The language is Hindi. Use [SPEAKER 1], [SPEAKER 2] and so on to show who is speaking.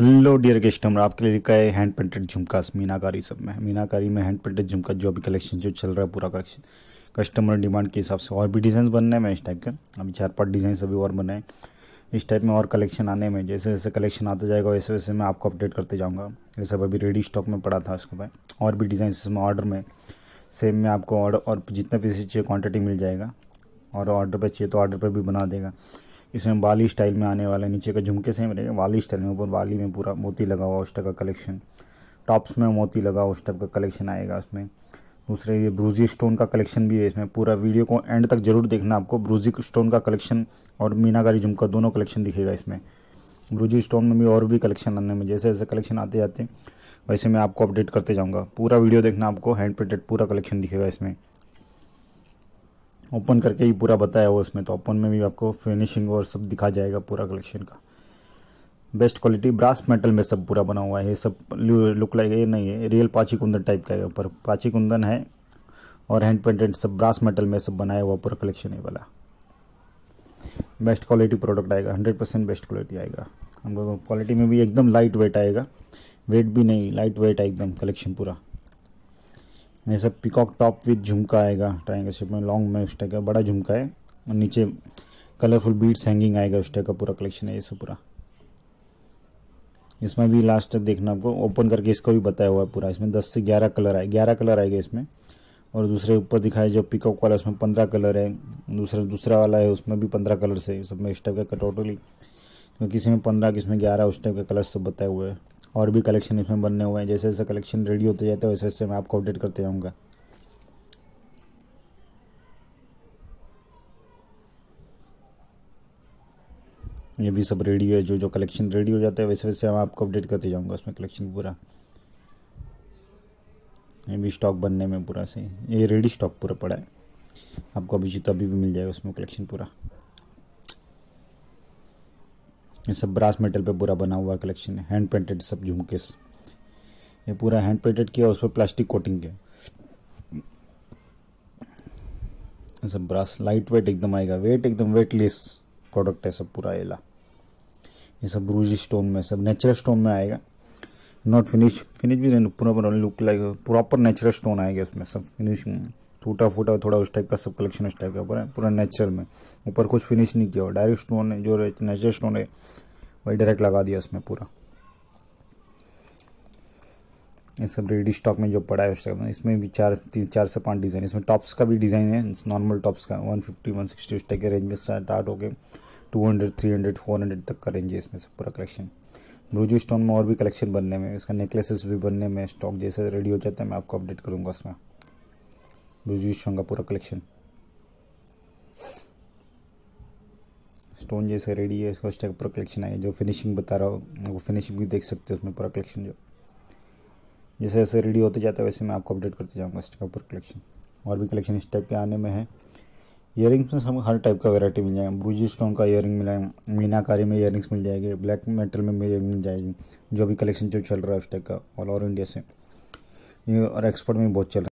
[SPEAKER 1] हेलो डियर कस्टमर आपके लिए लिखा है हैंड पेंटेड झुमका मीनाकारी सब में मीनाकारी में हैंड पेंटेड झुमका जो अभी कलेक्शन जो चल रहा है पूरा कलेक्शन कस्टमर डिमांड के हिसाब से और भी डिज़ाइन बनने में इस टाइप के अभी चार पाँच डिज़ाइन अभी और बने इस टाइप में और कलेक्शन आने में जैसे जैसे कलेक्शन आता जाएगा वैसे वैसे मैं आपको अपडेट करते जाऊँगा ये सब अभी रेडी स्टॉक में पड़ा था उसके बाद और भी डिज़ाइन इसमें ऑर्डर में सेम में आपको ऑर्डर और जितना पीसेस चाहिए क्वान्टिटी मिल जाएगा और ऑर्डर पर चाहिए तो ऑर्डर पर भी बना देगा इसमें बाली स्टाइल में आने वाला है नीचे का झुमके सेम रहेगा वाली स्टाइल में ऊपर वाली में पूरा मोती लगा हुआ उस टाइप का कलेक्शन टॉप्स में मोती लगा उस टाइप का कलेक्शन आएगा उसमें दूसरे ये ब्रूजी स्टोन का कलेक्शन भी है इसमें पूरा वीडियो को एंड तक जरूर देखना आपको ब्रूजी स्टोन का कलेक्शन और मीनाकारी झुमका दोनों कलेक्शन दिखेगा इसमें ब्रूजी स्टोन में भी और भी कलेक्शन आने में जैसे जैसे कलेक्शन आते जाते वैसे मैं आपको अपडेट करते जाऊँगा पूरा वीडियो देखना आपको हैंड प्रिंटेड पूरा कलेक्शन दिखेगा इसमें ओपन करके ही पूरा बताया हुआ उसमें तो ओपन में भी आपको फिनिशिंग और सब दिखा जाएगा पूरा कलेक्शन का बेस्ट क्वालिटी ब्रास मेटल में सब पूरा बना हुआ है ये सब लुक लाइक ये नहीं है रियल पाची कुंदन टाइप का है ऊपर पाची कुंदन है और हैंड पेंटेड सब ब्रास मेटल में सब बनाया हुआ पूरा कलेक्शन है वाला बेस्ट क्वालिटी प्रोडक्ट आएगा हंड्रेड परसेंट बेस्ट क्वालिटी आएगा हमको क्वालिटी में भी एकदम लाइट वेट आएगा वेट भी नहीं लाइट वेट है एकदम कलेक्शन पूरा सब पिकॉक टॉप विथ झुमका आएगा ट्राइंगल शेप में लॉन्ग में उस टाइप का बड़ा झुमका है और नीचे कलरफुल बीट्स हैंगिंग आएगा उस टाइप का पूरा कलेक्शन है ये सब पूरा इसमें भी लास्ट तक देखना आपको ओपन करके इसको भी बताया हुआ है पूरा इसमें दस से ग्यारह कलर आए ग्यारह कलर आएगा इसमें और दूसरे ऊपर दिखाया जो पिकअप वाला उसमें पंद्रह कलर है दूसरा दूसरा वाला है उसमें भी पंद्रह कलर से सब में इस टाइप का टोटली तो किसी में पंद्रह किसी में ग्यारह उस टाइप के कलर्स सब तो बताए हुए हैं और भी कलेक्शन इसमें बनने हुए हैं जैसे जैसे कलेक्शन रेडी होते जाते हैं वैसे वैसे मैं आपको अपडेट करते जाऊँगा ये भी सब रेडी है जो जो कलेक्शन रेडी हो जाता है वैसे वैसे मैं आपको अपडेट करते जाऊँगा उसमें कलेक्शन पूरा ये भी स्टॉक बनने में पूरा सही ये रेडी स्टॉक पूरा पड़ा है आपको अभी जीत अभी भी मिल जाएगा उसमें कलेक्शन पूरा ये सब ब्रास मेटल पे पूरा बना हुआ कलेक्शन है हैंड पेंटेड सब झुमकेस ये पूरा हैंड पेंटेड किया उस पर प्लास्टिक कोटिंग किया सब ब्रास लाइट वेट एकदम आएगा वेट एकदम वेटलेस प्रोडक्ट है सब पूरा एला ये सब रूज स्टोन में सब नेचुरल स्टोन में आएगा नॉट फिनिश फिनिश भी पूरा पूरा look like proper natural stone आएगा उसमें सब फिनिशिंग टूटा फूटा थोड़ा उस टाइप का सब कलेक्शन उस टाइप का पूरा पूरा नेचुरल में ऊपर कुछ फिनिश नहीं किया हुआ डायरेक्ट स्टोन है जो नेचुरल स्टोन है वही डायरेक्ट लगा दिया उसमें पूरा ये सब रेडी स्टॉक में जो पड़ा है उस टाइप में इसमें भी चार तीन चार से पाँच डिज़ाइन इसमें टॉप्स का भी डिज़ाइन है नॉर्मल टॉप्स का वन फिफ्टी वन सिक्सटी उस टाइप के रेंज में स्टार्ट होकर two hundred three hundred four hundred तक का रेंज है इसमें से पूरा कलेक्शन ब्रूजू स्टोन में और भी कलेक्शन बनने में इसका नेकलेसेस भी बनने में स्टॉक जैसे रेडी हो जाता है मैं आपको अपडेट करूँगा उसमें बिजू का पूरा कलेक्शन स्टोन जैसे रेडी है इसका स्टैक पूरा कलेक्शन आया जो फिनिशिंग बता रहा हूँ वो फिनिशिंग भी देख सकते हो उसमें पूरा कलेक्शन जो जैसे जैसे रेडी होते जाता है वैसे मैं आपको अपडेट करते जाऊँगा स्टैक का पूरा कलेक्शन और भी कलेक्शन इस टाइप के आने में है रिंग्स में हमें हर टाइप का वैरायटी मिल जाएगा ब्रूजी स्टोन का इयर रिंग मिला मीनाकारी में रिंग्स मिल जाएगी ब्लैक मेटल में ईयरिंग मिल जाएगी जो भी कलेक्शन जो चल रहा है उस टाइप का ऑल ओवर इंडिया से और एक्सपोर्ट में बहुत चल रहा है